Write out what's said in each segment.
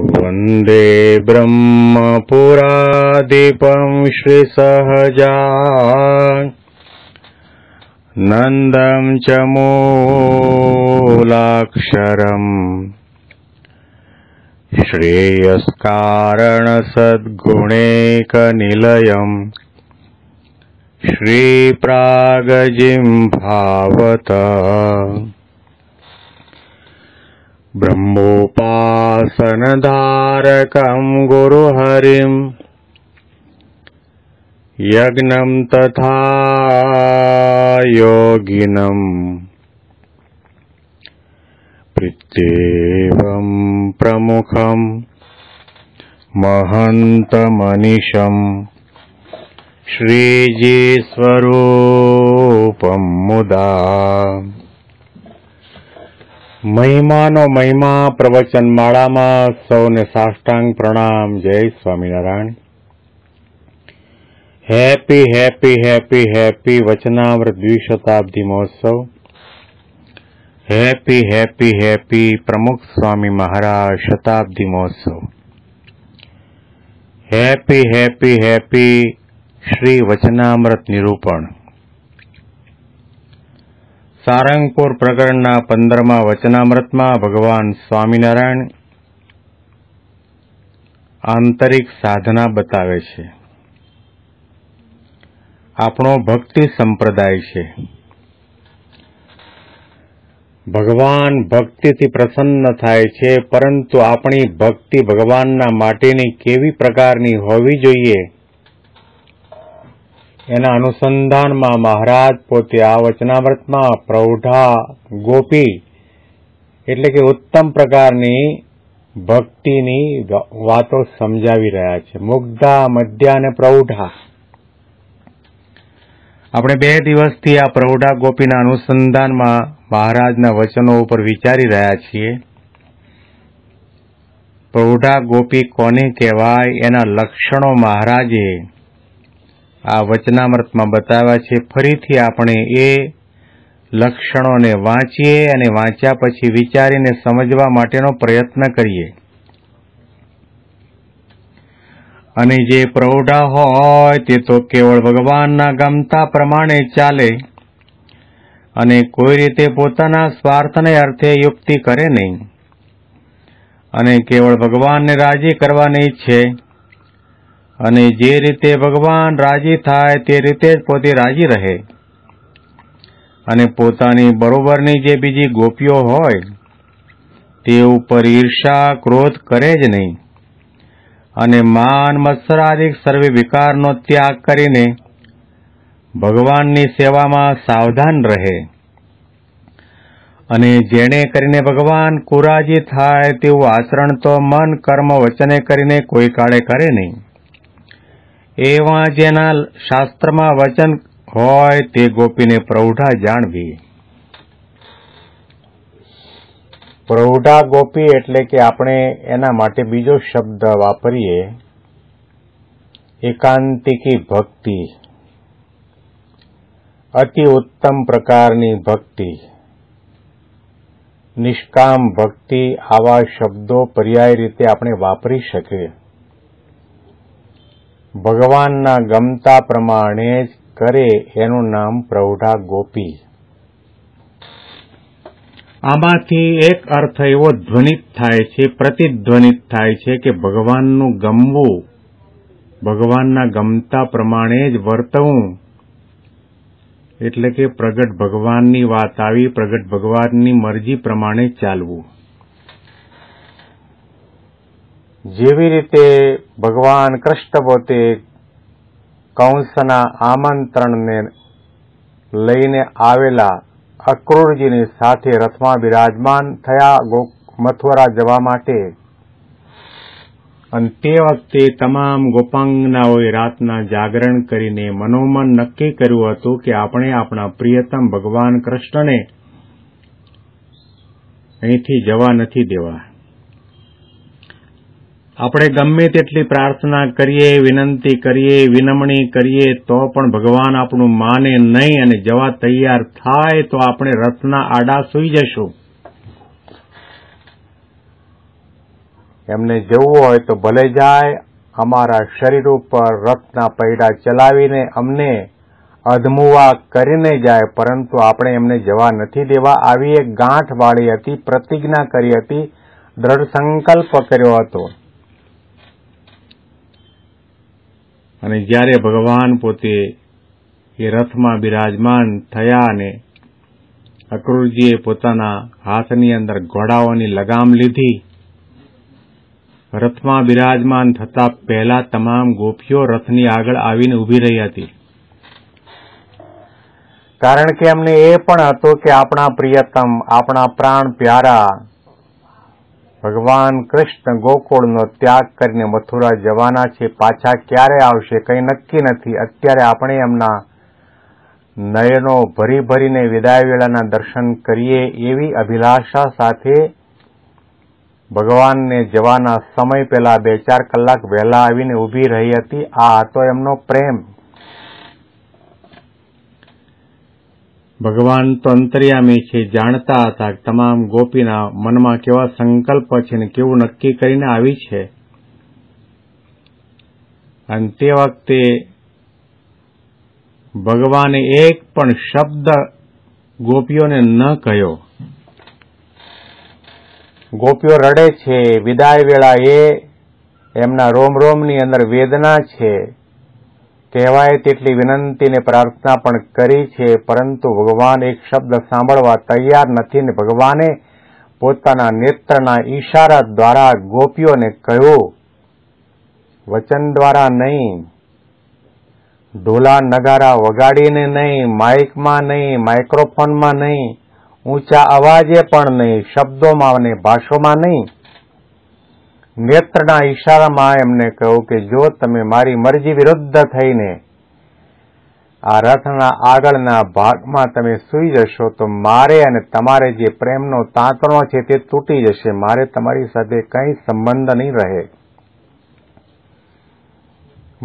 वन्दे ब्रह्म पुरादिपम् श्रीसहजा नन्दं च मूलाक्षरम् श्रेयस्कारणसद्गुणेकनिलयम् श्रीप्रागजिम्भावत ब्रह्मोपासनधारकम् गुरुहरिम् यज्ञम् तथा योगिनम् प्रित्येवम् प्रमुखम् महन्तमनिशम् श्रीजेश्वरूपं मुदा મહિમાનો મહિમા પ્રવચન માળામાં સૌને સાષ્ટાંગ પ્રણામ જય Swaminarayan happy happy happy happy Vachanamrut દ્વિશતાબ્દી મહોત્સવ happy happy happy Pramukh Swami Maharaj શતાબ્દી મહોત્સવ happy happy happy Shri Vachanamrut નિરૂપણ સારંગપુર પ્રકરણના પંદરમા વચનામૃતમાં ભગવાન સ્વામિનારાયણ આંતરિક સાધના બતાવે છે આપણો ભક્તિ સંપ્રદાય છે ભગવાન ભક્તિથી પ્રસન્ન થાય છે પરંતુ આપણી ભક્તિ ભગવાનના માટેની કેવી પ્રકારની હોવી જોઈએ એના અનુસંધાનમાં મહારાજ પોતે આ વચનાવ્રતમાં પ્રૌઢા ગોપી એટલે કે ઉત્તમ પ્રકારની ભક્તિની વાતો સમજાવી રહ્યા છે મુગ્ધા મધ્યા અને પ્રૌઢા આપણે બે દિવસથી આ પ્રૌઢા ગોપીના અનુસંધાનમાં મહારાજના વચનો ઉપર વિચારી રહ્યા છીએ પ્રૌઢા ગોપી કોને કહેવાય એના લક્ષણો મહારાજે આ વચનામૃતમાં બતાવ્યા છે ફરીથી આપણે એ લક્ષણોને વાંચીએ અને વાંચ્યા પછી વિચારીને સમજવા માટેનો પ્રયત્ન કરીએ અને જે પ્રૌઢા હોય તે તો કેવળ ભગવાનના ગમતા પ્રમાણે ચાલે અને કોઈ રીતે પોતાના સ્વાર્થને અર્થે યુક્તિ કરે નહીં અને કેવળ ભગવાનને રાજી કરવાની ઈચ્છે અને જે રીતે ભગવાન રાજી થાય તે રીતે જ પોતે રાજી રહે અને પોતાની બરોબરની જે બીજી ગોપીઓ હોય તે ઉપર ઈર્ષા ક્રોધ કરે જ નહીં અને માન મત્સરાદિક સર્વે વિકારનો ત્યાગ કરીને ભગવાનની સેવામાં સાવધાન રહે અને જેણે કરીને ભગવાન કુરાજી થાય તેવું આચરણ તો મન કર્મ વચને કરીને કોઈ કાળે કરે નહીં એવા જેના શાસ્ત્રમાં વચન હોય તે ગોપીને પ્રૌઢા જાણવી પ્રૌઢા ગોપી એટલે કે આપણે એના માટે બીજો શબ્દ વાપરીએ એકાંતિકી ભક્તિ અતિ ઉત્તમ પ્રકારની ભક્તિ નિષ્કામ ભક્તિ આવા શબ્દો પર્યાય રીતે આપણે વાપરી શકીએ ભગવાનના ગમતા પ્રમાણે જ કરે એનું નામ પ્રૌઢા ગોપી આમાંથી એક અર્થ એવો ધ્વનિત થાય છે પ્રતિધ્વનિત થાય છે કે ભગવાનનું ગમવું ભગવાનના ગમતા પ્રમાણે જ વર્તવું એટલે કે પ્રગટ ભગવાનની વાત આવી પ્રગટ ભગવાનની મરજી પ્રમાણે ચાલવું જેવી રીતે ભગવાન કૃષ્ણ પોતે કંસના આમંત્રણને લઈને આવેલા અક્રૂરજીની સાથે રથમાં બિરાજમાન થયા મથુરા જવા માટે અને તે વખતે તમામ ગોપાંગનાઓએ રાતના જાગરણ કરીને મનોમન નક્કી કર્યું હતું કે આપણે આપણા પ્રિયતમ ભગવાન કૃષ્ણને અહીંથી જવા નથી દેવા આપણે ગમે તેટલી પ્રાર્થના કરીએ વિનંતી કરીએ વિનમણી કરીએ તો પણ ભગવાન આપણું માને નહીં અને જવા તૈયાર થાય તો આપણે રથના આડા સૂઈ જશું એમને જવું હોય તો ભલે જાય અમારા શરીર ઉપર રથના પૈડા ચલાવીને અમને અધમુવા કરીને જાય પરંતુ આપણે એમને જવા નથી દેવા આવી એક ગાંઠ વાળી હતી પ્રતિજ્ઞા કરી હતી દ્રઢ સંકલ્પ કર્યો હતો અને જ્યારે ભગવાન પોતે એ રથમાં બિરાજમાન થયા અને અક્રૂરજીએ પોતાના હાથની અંદર ઘોડાઓની લગામ લીધી રથમાં બિરાજમાન થતા પહેલા તમામ ગોપીઓ રથની આગળ આવીને ઊભી રહી હતી કારણ કે એમને એ પણ હતો કે આપણા પ્રિયતમ આપણા પ્રાણ પ્યારા ભગવાન કૃષ્ણ ગોકુળનો ત્યાગ કરીને મથુરા જવાના છે પાછા ક્યારે આવશે કંઈ નક્કી નથી અત્યારે આપણે એમના નયનો ભરી ભરીને વિદાય વેળાના દર્શન કરીએ એવી અભિલાષા સાથે ભગવાનને જવાના સમય પહેલા બે ચાર કલાક વહેલા આવીને ઊભી રહી હતી આ હતો એમનો પ્રેમ ભગવાન તો અંતર્યામી છે જાણતા હતા તમામ ગોપીના મનમાં કેવા સંકલ્પ છે ને કેવું નક્કી કરીને આવી છે અને તે વખતે ભગવાને એક પણ શબ્દ ગોપીઓને ન કહ્યો ગોપીઓ રડે છે વિદાય વેળા એ એમના રોમ રોમની અંદર વેદના છે કહેવાય તેટલી વિનંતીને પ્રાર્થના પણ કરી છે પરંતુ ભગવાન એક શબ્દ સાંભળવા તૈયાર નથી ને ભગવાને પોતાના નેત્રના ઈશારા દ્વારા ગોપીઓને કહ્યું વચન દ્વારા નહીં ઢોલા નગારા વગાડીને નહીં માઇકમાં નહીં માઇક્રોફોનમાં નહીં ઊંચા અવાજે પણ નહીં શબ્દોમાં અને ભાષોમાં નહીં નેત્રના ઈશારામાં એમને કહ્યું કે જો તમે મારી મરજી વિરુદ્ધ થઈને આ રથના આગળના ભાગમાં તમે સૂઈ જશો તો મારે અને તમારે જે પ્રેમનો તાંતણો છે તે તૂટી જશે મારે તમારી સાથે કંઈ સંબંધ નહીં રહે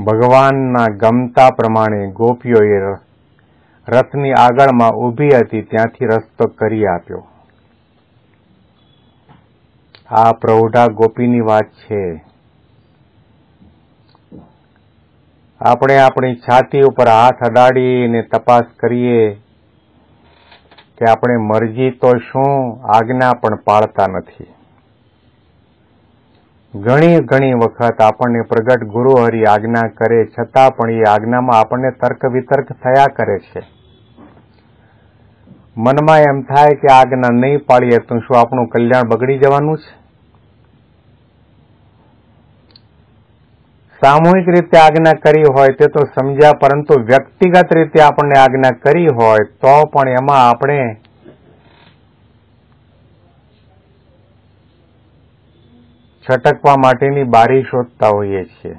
ભગવાનના ગમતા પ્રમાણે ગોપીઓએ રથની આગળમાં ઊભી હતી ત્યાંથી રસ્તો કરી આપ્યો આ પ્રૌઢા ગોપીની વાત છે આપણે આપણી છાતી ઉપર હાથ અડાડીને તપાસ કરીએ કે આપણે મરજી તો શું આજ્ઞા પણ પાળતા નથી ઘણી ઘણી વખત આપણને પ્રગટ ગુરુ હરિ આજ્ઞા કરે છતાં પણ એ આજ્ઞામાં આપણને તર્ક વિતર્ક થયા કરે છે મનમાં એમ થાય કે આજ્ઞા નહીં પાળીએ તો શું આપણું કલ્યાણ બગડી જવાનું છે સામૂહિક રીતે આજ્ઞા કરી હોય તે તો સમજ્યા પરંતુ વ્યક્તિગત રીતે આપણને આજ્ઞા કરી હોય તો પણ એમાં આપણે છટકવા માટેની બારી શોધતા હોઈએ છીએ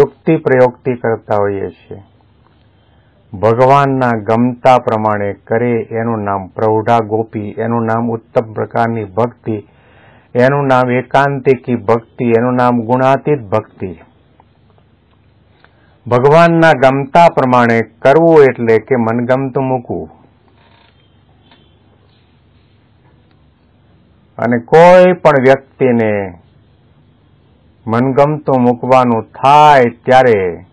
યુક્તિ પ્રયોગથી કરતા હોઈએ છીએ ભગવાનના ગમતા પ્રમાણે કરે એનું નામ પ્રૌઢા ગોપી એનું નામ ઉત્તમ પ્રકારની ભક્તિ એનું નામ એકાંતિકી ભક્તિ એનું નામ ગુણાતીત ભક્તિ ભગવાનના ગમતા પ્રમાણે કરવું એટલે કે મનગમતું મૂકવું અને કોઈ પણ વ્યક્તિને મનગમતું મૂકવાનું થાય ત્યારે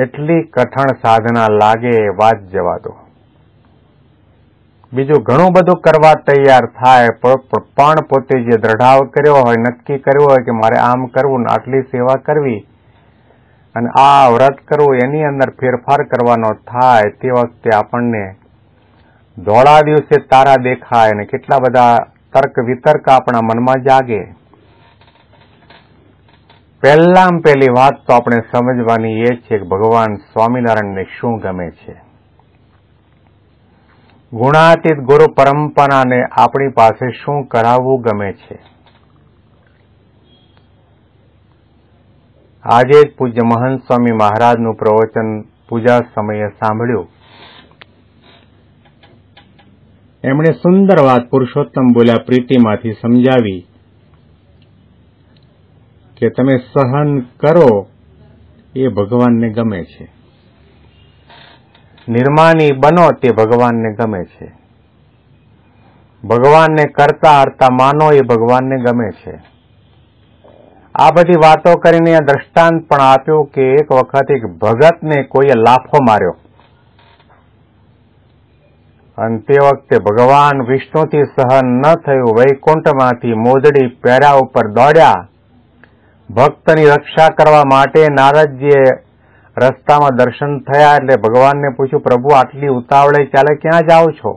એટલી કઠણ સાધના લાગે એ વાત જવા દો બીજું ઘણું બધું કરવા તૈયાર થાય પણ પોતે જે દ્રઢાવ કર્યો હોય નક્કી કર્યો હોય કે મારે આમ કરવું ને આટલી સેવા કરવી અને આ વ્રત કરવું એની અંદર ફેરફાર કરવાનો થાય તે વખતે આપણને ધોળા દિવસે તારા દેખાય અને કેટલા બધા તર્ક વિતર્ક આપણા મનમાં જાગે પહેલામાં પહેલી વાત તો આપણે સમજવાની એ છે કે ભગવાન સ્વામિનારાયણને શું ગમે છે ગુણાતીત ગુરુ પરંપરાને આપણી પાસે શું કરાવવું ગમે છે આજે જ પૂજ્ય મહંત સ્વામી મહારાજનું પ્રવચન પૂજા સમયે સાંભળ્યું એમણે સુંદર વાત પુરુષોત્તમ બોલ્યા પ્રીતિમાંથી સમજાવી કે તમે સહન કરો એ ભગવાનને ગમે છે નિર્માની બનો તે ભગવાનને ગમે છે ભગવાનને કરતા હરતા માનો એ ભગવાનને ગમે છે આ બધી વાતો કરીને દ્રષ્ટાંત પણ આપ્યો કે એક વખત એક ભગતને કોઈએ લાફો માર્યો અને તે વખતે ભગવાન વિષ્ણુથી સહન ન થયું વૈકુંઠમાંથી મોદડી પેરા ઉપર દોડ્યા ભક્તની રક્ષા કરવા માટે નારદજીએ રસ્તામાં દર્શન થયા એટલે ભગવાનને પૂછ્યું પ્રભુ આટલી ઉતાવળે ચાલે ક્યાં જાઓ છો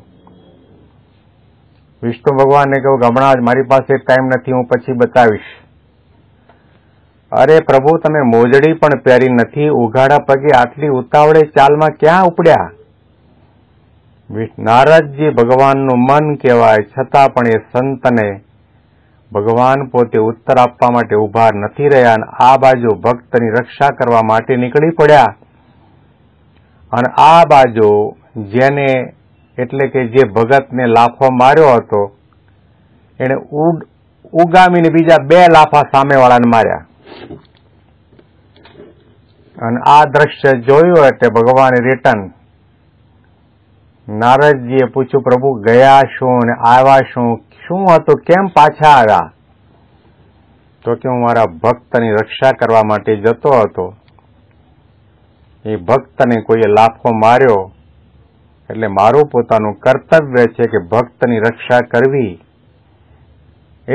વિષ્ણુ ભગવાનને કહ્યું હમણાં જ મારી પાસે ટાઈમ નથી હું પછી બતાવીશ અરે પ્રભુ તમે મોજડી પણ પહેરી નથી ઉઘાડા પગે આટલી ઉતાવળે ચાલમાં ક્યાં ઉપડ્યા નારદજી ભગવાનનું મન કહેવાય છતાં પણ એ સંતને ભગવાન પોતે ઉત્તર આપવા માટે ઉભા નથી રહ્યા અને આ બાજુ ભક્તની રક્ષા કરવા માટે નીકળી પડ્યા અને આ બાજુ જેને એટલે કે જે ભગતને લાફો માર્યો હતો એણે ઉગામીને બીજા બે લાફા સામેવાળાને માર્યા અને આ દ્રશ્ય જોયું એટલે ભગવાને રિટર્ન નારદજીએ પૂછ્યું પ્રભુ ગયા શું ને આવ્યા શું શું હતું કેમ પાછા આવ્યા તો કે હું મારા ભક્તની રક્ષા કરવા માટે જતો હતો એ ભક્તને કોઈએ લાફો માર્યો એટલે મારું પોતાનું કર્તવ્ય છે કે ભક્તની રક્ષા કરવી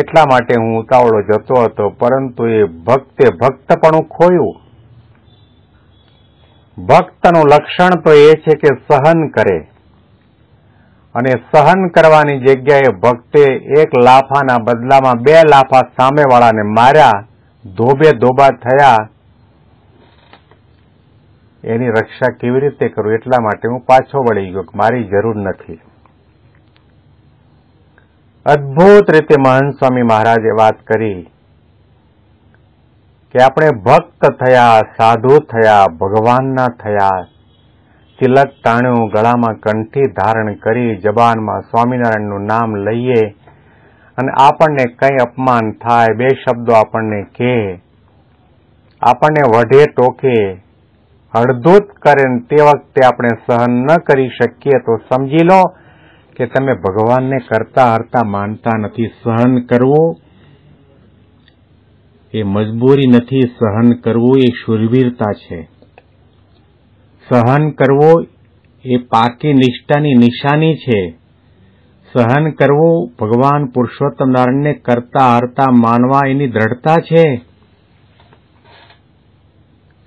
એટલા માટે હું ઉતાવળો જતો હતો પરંતુ એ ભક્તે ભક્તપણું ખોયું ભક્તનું લક્ષણ તો એ છે કે સહન કરે અને સહન કરવાની જગ્યાએ ભક્તે એક લાફાના બદલામાં બે લાફા સામેવાળાને માર્યા ધોબે ધોબા થયા એની રક્ષા કેવી રીતે કરું એટલા માટે હું પાછો વળી ગયો મારી જરૂર નથી અદભુત રીતે મહંત સ્વામી મહારાજે વાત કરી કે આપણે ભક્ત થયા સાધુ થયા ભગવાનના થયા તિલક તાણ્યો ગળામાં કંઠી ધારણ કરી જબાનમાં સ્વામિનારાયણનું નામ લઈએ અને આપણને કંઈ અપમાન થાય બે શબ્દો આપણને કહે આપણને વઢે ટોકે હળધૂત કરે તે વખતે આપણે સહન ન કરી શકીએ તો સમજી લો કે તમે ભગવાનને કરતા હરતા માનતા નથી સહન કરવું એ મજબૂરી નથી સહન કરવું એ શુરવીરતા છે સહન કરવો એ પાકી નિષ્ઠાની નિશાની છે સહન કરવું ભગવાન પુરુષોત્તમ નારાયણને કરતા હરતા માનવા એની દ્રઢતા છે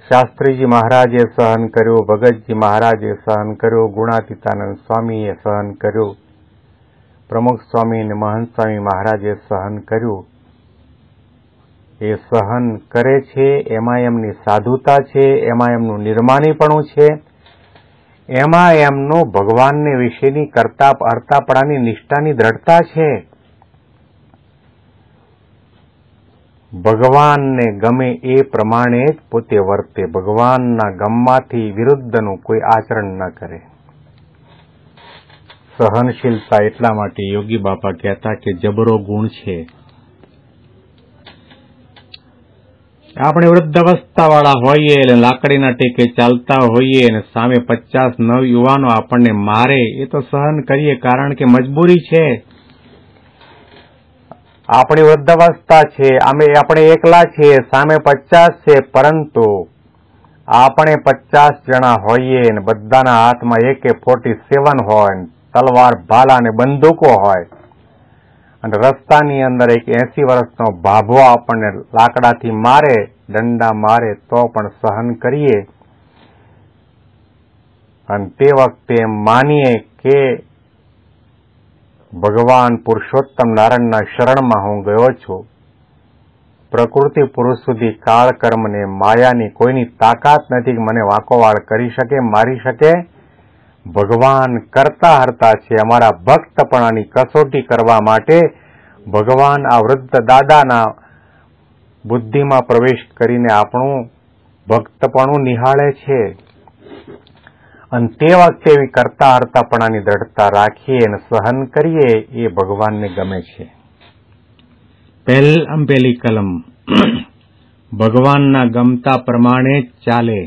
શાસ્ત્રીજી મહારાજે સહન કર્યું ભગતજી મહારાજે સહન કર્યું ગુણાતીતાનંદ સ્વામીએ સહન કર્યું પ્રમુખ સ્વામી અને મહંત સ્વામી મહારાજે સહન કર્યું એ સહન કરે છે એમાં એમની સાધુતા છે એમાં એમનું નિર્માણીપણું છે એમાં એમનો ભગવાનને વિશેની કરતા અર્તાપણાની નિષ્ઠાની દ્રઢતા છે ભગવાનને ગમે એ પ્રમાણે જ પોતે વર્તે ભગવાનના ગમમાંથી વિરુદ્ધનું કોઈ આચરણ ન કરે સહનશીલતા એટલા માટે યોગી બાપા કહેતા કે જબરો ગુણ છે આપણે વૃદ્ધ વૃદ્ધાવસ્થાવાળા હોઈએ અને લાકડીના ટેકે ચાલતા હોઈએ અને સામે પચાસ નવ યુવાનો આપણને મારે એ તો સહન કરીએ કારણ કે મજબૂરી છે આપણી વૃદ્ધ અવસ્થા છે અમે આપણે એકલા છીએ સામે પચાસ છે પરંતુ આપણે પચાસ જણા હોઈએ ને બધાના હાથમાં એકે ફોર્ટી સેવન હોય તલવાર ભાલા અને બંદૂકો હોય અને રસ્તાની અંદર એક એસી વર્ષનો ભાભો આપણને લાકડાથી મારે દંડા મારે તો પણ સહન કરીએ અને તે વખતે માનીએ કે ભગવાન પુરુષોત્તમ નારાયણના શરણમાં હું ગયો છું પ્રકૃતિ પુરુષ સુધી કાળ કર્મને માયાની કોઈની તાકાત નથી મને વાંકોવાળ કરી શકે મારી શકે ભગવાન કરતા હરતા છે અમારા ભક્તપણાની કસોટી કરવા માટે ભગવાન આ વૃદ્ધ દાદાના બુદ્ધિમાં પ્રવેશ કરીને આપણું ભક્તપણું નિહાળે છે અને તે વખતે એવી કરતા હરતાપણાની દ્રઢતા રાખીએ અને સહન કરીએ એ ભગવાનને ગમે છે પહેલ પહેલી કલમ ભગવાનના ગમતા પ્રમાણે ચાલે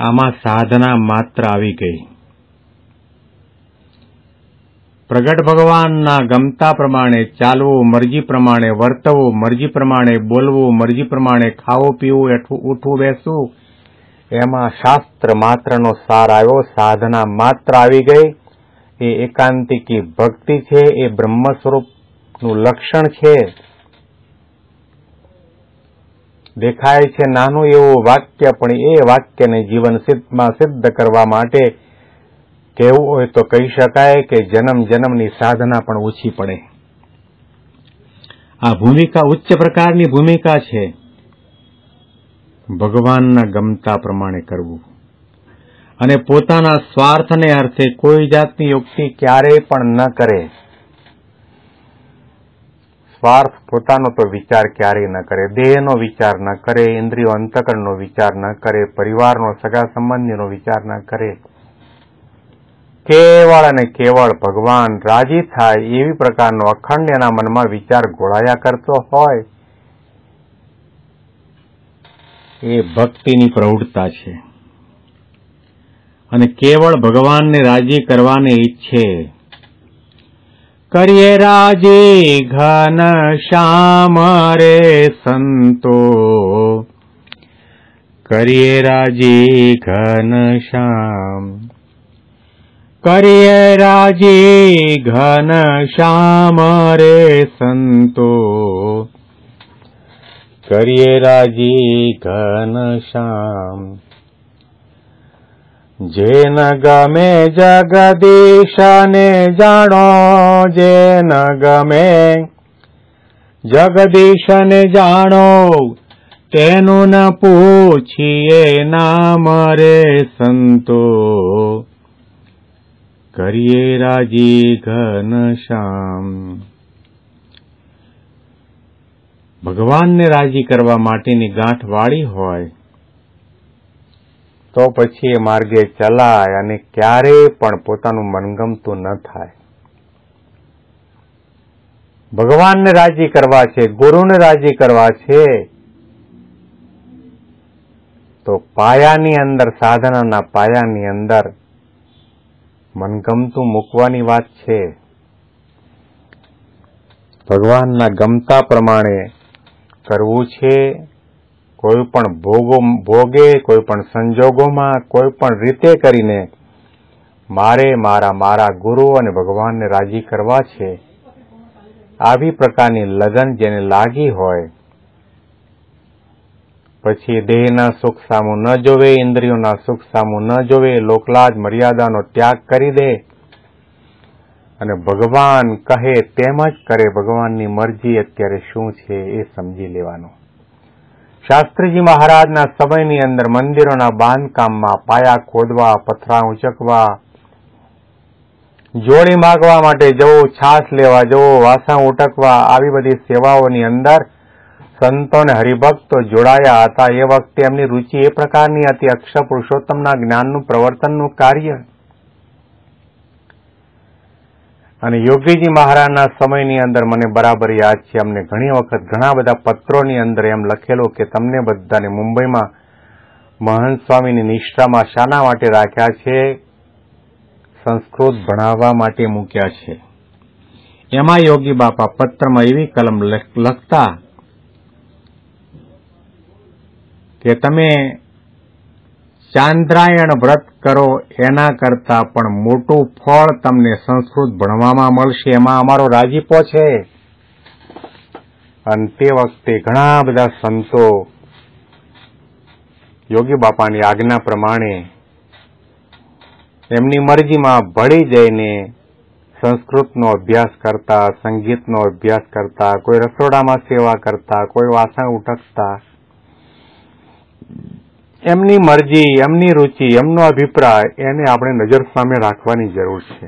આમાં સાધના માત્ર આવી ગઈ પ્રગટ ભગવાનના ગમતા પ્રમાણે ચાલવું મરજી પ્રમાણે વર્તવું મરજી પ્રમાણે બોલવું મરજી પ્રમાણે ખાવું પીવું ઉઠવું બેસવું એમાં શાસ્ત્ર માત્રનો સાર આવ્યો સાધના માત્ર આવી ગઈ એ એકાંતિકી ભક્તિ છે એ બ્રહ્મ સ્વરૂપનું લક્ષણ છે દેખાય છે નાનું એવું વાક્ય પણ એ વાક્યને જીવન સિદ્ધમાં સિદ્ધ કરવા માટે કહેવું હોય તો કહી શકાય કે જન્મ જન્મની સાધના પણ ઓછી પડે આ ભૂમિકા ઉચ્ચ પ્રકારની ભૂમિકા છે ભગવાનના ગમતા પ્રમાણે કરવું અને પોતાના સ્વાર્થને અર્થે કોઈ જાતની યુક્તિ ક્યારેય પણ ન કરે સ્વાર્થ પોતાનો તો વિચાર ક્યારેય ન કરે દેહનો વિચાર ન કરે ઇન્દ્રિયો અંતકરણનો વિચાર ન કરે પરિવારનો સગા સંબંધીનો વિચાર ન કરે કેવળ અને કેવળ ભગવાન રાજી થાય એવી પ્રકારનો અખંડ એના મનમાં વિચાર ગોળાયા કરતો હોય એ ભક્તિની પ્રવૃત્તા છે અને કેવળ ભગવાનને રાજી કરવાની ઈચ્છે राजे संतो सन्तो राजे घन श्याम राजे घन करिये राजे घन श्याम જેન ગમે જગદીશને જાણો જેન ગમે જગદીશને જાણો તેનું ન પૂછીએ નામ રે સંતો કરીએ રાજી ઘન શ્યામ ભગવાનને રાજી કરવા માટેની ગાંઠ વાળી હોય તો પછી એ માર્ગે ચલાય અને ક્યારેય પણ પોતાનું મનગમતું ન થાય ભગવાનને રાજી કરવા છે ગુરુને રાજી કરવા છે તો પાયાની અંદર સાધનાના પાયાની અંદર મનગમતું મૂકવાની વાત છે ભગવાનના ગમતા પ્રમાણે કરવું છે કોઈ પણ ભોગો ભોગે કોઈ પણ સંજોગોમાં કોઈ પણ રીતે કરીને મારે મારા મારા ગુરુ અને ભગવાનને રાજી કરવા છે આવી પ્રકારની લગન જેને લાગી હોય પછી દેહના સુખ સામુ ન જોવે ઇન્દ્રિયોના સુખ સામુ ન જોવે લોકલાજ મર્યાદાનો ત્યાગ કરી દે અને ભગવાન કહે તેમ જ કરે ભગવાનની મરજી અત્યારે શું છે એ સમજી લેવાનું શાસ્ત્રીજી મહારાજના સમયની અંદર મંદિરોના બાંધકામમાં પાયા ખોદવા પથરા ઉંચકવા જોડી માગવા માટે જવું છાસ લેવા જવું વાસણ ઉટકવા આવી બધી સેવાઓની અંદર સંતો અને હરિભક્તો જોડાયા હતા એ વખતે એમની રુચિ એ પ્રકારની હતી અક્ષર પુરુષોત્તમના જ્ઞાનનું પ્રવર્તનનું કાર્ય અને યોગીજી મહારાજના સમયની અંદર મને બરાબર યાદ છે અમને ઘણી વખત ઘણા બધા પત્રોની અંદર એમ લખેલો કે તમને બધાને મુંબઈમાં મહંત સ્વામીની નિષ્ઠામાં શાના માટે રાખ્યા છે સંસ્કૃત ભણાવવા માટે મૂક્યા છે એમાં યોગી બાપા પત્રમાં એવી કલમ લખતા કે તમે ચાંદ્રાયણ વ્રત કરો એના કરતા પણ મોટું ફળ તમને સંસ્કૃત ભણવામાં મળશે એમાં અમારો રાજીપો છે અને તે વખતે ઘણા બધા સંતો યોગી બાપાની આજ્ઞા પ્રમાણે એમની મરજીમાં ભળી જઈને સંસ્કૃતનો અભ્યાસ કરતા સંગીતનો અભ્યાસ કરતા કોઈ રસોડામાં સેવા કરતા કોઈ વાસણ ઉટકતા એમની મરજી એમની રુચિ એમનો અભિપ્રાય એને આપણે નજર સામે રાખવાની જરૂર છે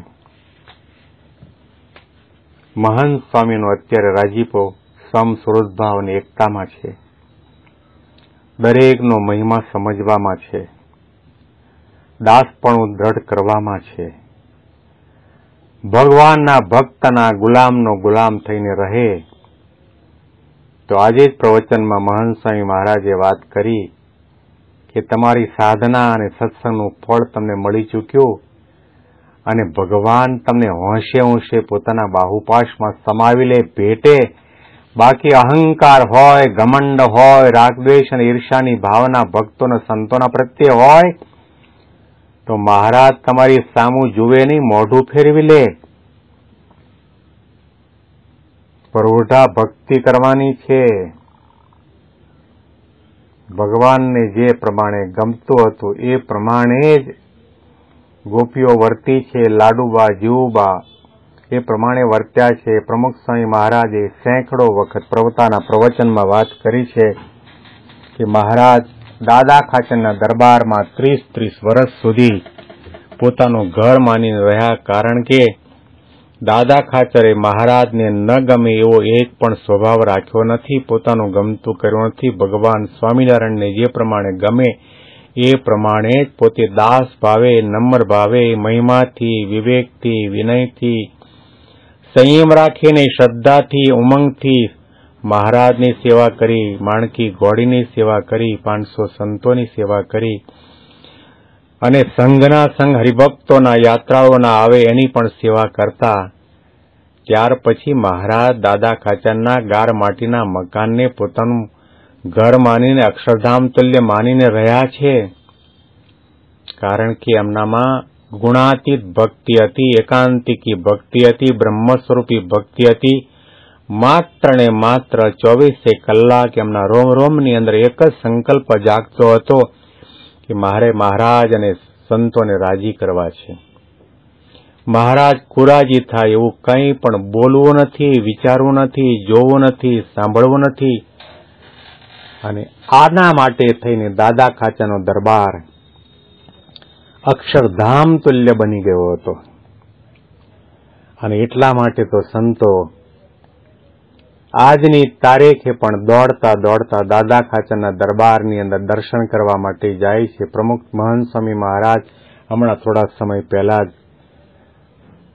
મહાન સ્વામીનો અત્યારે રાજીપો સમ સ્વરૂપભાવ અને એકતામાં છે દરેકનો મહિમા સમજવામાં છે દાસપણું દ્રઢ કરવામાં છે ભગવાનના ભક્તના ગુલામનો ગુલામ થઈને રહે તો આજે જ પ્રવચનમાં મહાન સ્વામી મહારાજે વાત કરી કે તમારી સાધના અને સત્સંગનું ફળ તમને મળી ચૂક્યું અને ભગવાન તમને હોંશે હોંશે પોતાના બાહુપાશમાં સમાવી લે ભેટે બાકી અહંકાર હોય ઘમંડ હોય રાગદ્વેષ અને ઈર્ષાની ભાવના ભક્તોના સંતોના પ્રત્યે હોય તો મહારાજ તમારી સામુ જુએ નહીં મોઢું ફેરવી લે પરોઢા ભક્તિ કરવાની છે ભગવાનને જે પ્રમાણે ગમતું હતું એ પ્રમાણે જ ગોપીઓ વર્તી છે લાડુબા જીવુબા એ પ્રમાણે વર્ત્યા છે પ્રમુખ સ્વામી મહારાજે સેંકડો વખત પ્રવતાના પ્રવચનમાં વાત કરી છે કે મહારાજ દાદા ખાચરના દરબારમાં ત્રીસ ત્રીસ વર્ષ સુધી પોતાનું ઘર માની રહ્યા કારણ કે દાદા ખાચરે મહારાજને ન ગમે એવો એક પણ સ્વભાવ રાખ્યો નથી પોતાનું ગમતું કર્યું નથી ભગવાન સ્વામિનારાયણને જે પ્રમાણે ગમે એ પ્રમાણે જ પોતે દાસ ભાવે નમ્ર ભાવે મહિમાથી વિવેકથી વિનયથી સંયમ રાખીને શ્રદ્ધાથી ઉમંગથી મહારાજની સેવા કરી માણકી ઘોડીની સેવા કરી પાંચસો સંતોની સેવા કરી અને સંઘના સંઘ હરિભક્તોના યાત્રાઓના આવે એની પણ સેવા કરતા ત્યાર પછી મહારાજ દાદા ખાચરના ગાર માટીના મકાનને પોતાનું ઘર માનીને અક્ષરધામ તુલ્ય માનીને રહ્યા છે કારણ કે એમનામાં ગુણાતીત ભક્તિ હતી એકાંતિકી ભક્તિ હતી બ્રહ્મસ્વરૂપી ભક્તિ હતી માત્ર ને માત્ર ચોવીસે કલાક એમના રોમ રોમની અંદર એક જ સંકલ્પ જાગતો હતો કે મારે મહારાજ અને સંતોને રાજી કરવા છે મહારાજ કુરાજી થાય એવું કંઈ પણ બોલવું નથી વિચારવું નથી જોવું નથી સાંભળવું નથી અને આના માટે થઈને દાદા ખાચાનો દરબાર અક્ષરધામ તુલ્ય બની ગયો હતો અને એટલા માટે તો સંતો આજની તારીખે પણ દોડતા દોડતા દાદા ખાચાના દરબારની અંદર દર્શન કરવા માટે જાય છે પ્રમુખ મહાન સ્વામી મહારાજ હમણાં થોડા સમય પહેલા જ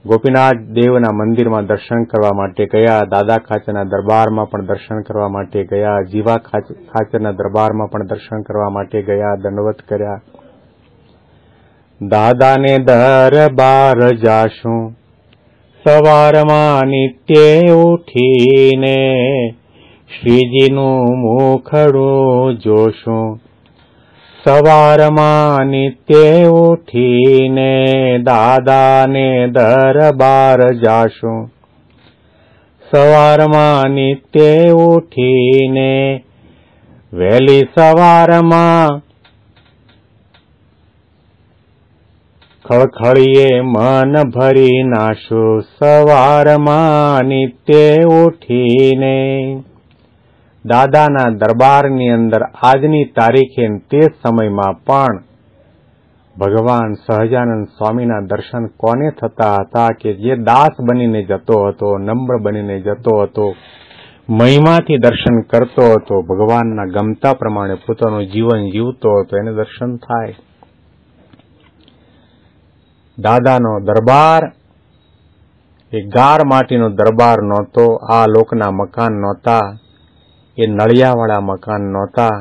ગોપીનાથ દેવના મંદિરમાં દર્શન કરવા માટે ગયા દાદા ખાચરના દરબારમાં પણ દર્શન કરવા માટે ગયા જીવા ખાચરના દરબારમાં પણ દર્શન કરવા માટે ગયા દંડવત કર્યા દાદાને દરબાર જાશું સવારમાં નિત્ય ઉઠીને શ્રીજીનું મુખડું જોશું સવારમાં નિત્ય ઉઠીને દાદાને દરબાર જાશું સવારમાં નિત્ય ઉઠીને વહેલી સવારમાં ખળખળીએ મન ભરી નાશું સવારમાં નિત્ય ઉઠીને દાદાના દરબારની અંદર આજની તારીખે તે સમયમાં પણ ભગવાન સહજાનંદ સ્વામીના દર્શન કોને થતા હતા કે જે દાસ બનીને જતો હતો નમ્ર બનીને જતો હતો મહિમાથી દર્શન કરતો હતો ભગવાનના ગમતા પ્રમાણે પોતાનું જીવન જીવતો હતો એને દર્શન થાય દાદાનો દરબાર એ ગાર માટીનો દરબાર નહોતો આ લોકના મકાન નહોતા કે નળિયાવાળા મકાન નહોતા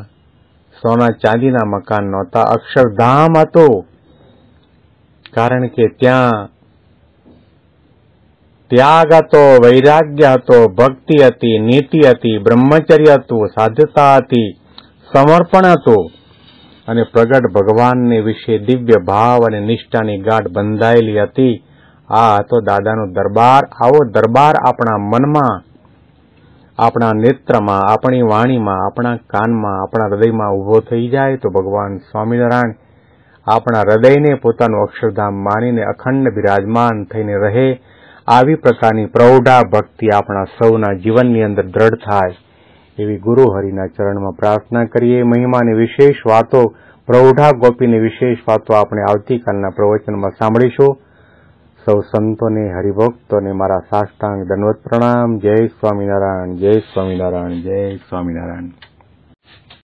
સોના ચાંદીના મકાન નહોતા અક્ષરધામ હતો કારણ કે ત્યાં ત્યાગ હતો વૈરાગ્ય હતો ભક્તિ હતી નીતિ હતી બ્રહ્મચર્ય હતું સાધ્યતા હતી સમર્પણ હતું અને પ્રગટ ભગવાનને વિશે દિવ્ય ભાવ અને નિષ્ઠાની ગાઢ બંધાયેલી હતી આ હતો દાદાનો દરબાર આવો દરબાર આપણા મનમાં આપણા નેત્રમાં આપણી વાણીમાં આપણા કાનમાં આપણા હૃદયમાં ઊભો થઈ જાય તો ભગવાન સ્વામિનારાયણ આપણા હૃદયને પોતાનું અક્ષરધામ માનીને અખંડ બિરાજમાન થઈને રહે આવી પ્રકારની પ્રૌઢા ભક્તિ આપણા સૌના જીવનની અંદર દ્રઢ થાય એવી ગુરુ હરિના ચરણમાં પ્રાર્થના કરીએ મહિમાની વિશેષ વાતો પ્રૌઢા ગોપીની વિશેષ વાતો આપણે આવતીકાલના પ્રવચનમાં સાંભળીશું સૌ સંતોને હરિભક્તોને મારા સાષ્ટાંગ દંડવત પ્રણામ જય સ્વામિનારાયણ જય સ્વામિનારાયણ જય સ્વામિનારાયણ